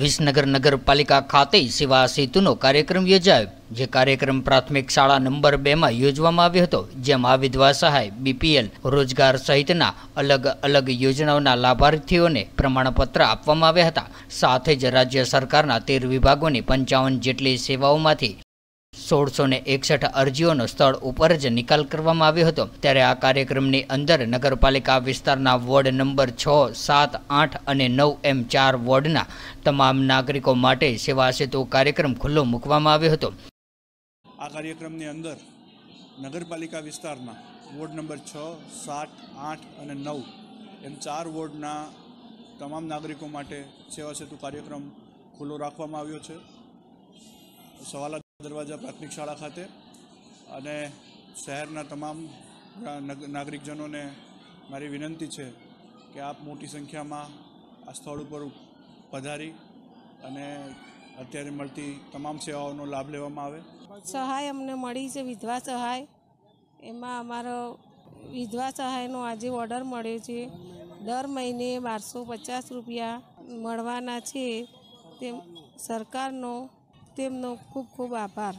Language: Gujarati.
વિસનગર નગરપાલિકા ખાતે સેવા સેતુનો કાર્યક્રમ યોજાયો જે કાર્યક્રમ પ્રાથમિક શાળા નંબર બેમાં યોજવામાં આવ્યો હતો જેમાં વિધવા સહાય બીપીએલ રોજગાર સહિતના અલગ અલગ યોજનાઓના લાભાર્થીઓને પ્રમાણપત્ર આપવામાં આવ્યા હતા સાથે જ રાજ્ય સરકારના તેર વિભાગોની પંચાવન જેટલી સેવાઓમાંથી સોળસો ને એકસઠ અરજીઓનો સ્થળ ઉપર જ નિકાલ કરવામાં આવ્યો હતો ત્યારે આ કાર્યક્રમની અંદર નગરપાલિકા વિસ્તારના વોર્ડ નંબર છ સાત આઠ અને નવ એમ ચાર વોર્ડના તમામ નાગરિકો માટે સેવા સેતુ કાર્યક્રમ ખુલ્લો મૂકવામાં આવ્યો હતો આ કાર્યક્રમની અંદર નગરપાલિકા વિસ્તારના વોર્ડ નંબર છ સાત આઠ અને નવ એમ ચાર વોર્ડના તમામ નાગરિકો માટે સેવા સેતુ કાર્યક્રમ ખુલ્લો રાખવામાં આવ્યો છે સવાલ દરવાજા પ્રાથમિક શાળા ખાતે અને શહેરના તમામ નાગરિકજનોને મારી વિનંતી છે કે આપ મોટી સંખ્યામાં આ સ્થળ ઉપર પધારી અને અત્યારે મળતી તમામ સેવાઓનો લાભ લેવામાં આવે સહાય અમને મળી છે વિધવા સહાય એમાં અમારો વિધવા સહાયનો આજે ઓર્ડર મળ્યો છે દર મહિને બારસો પચાસ રૂપિયા મળવાના છે તે સરકારનો તેમનો ખૂબ ખૂબ આભાર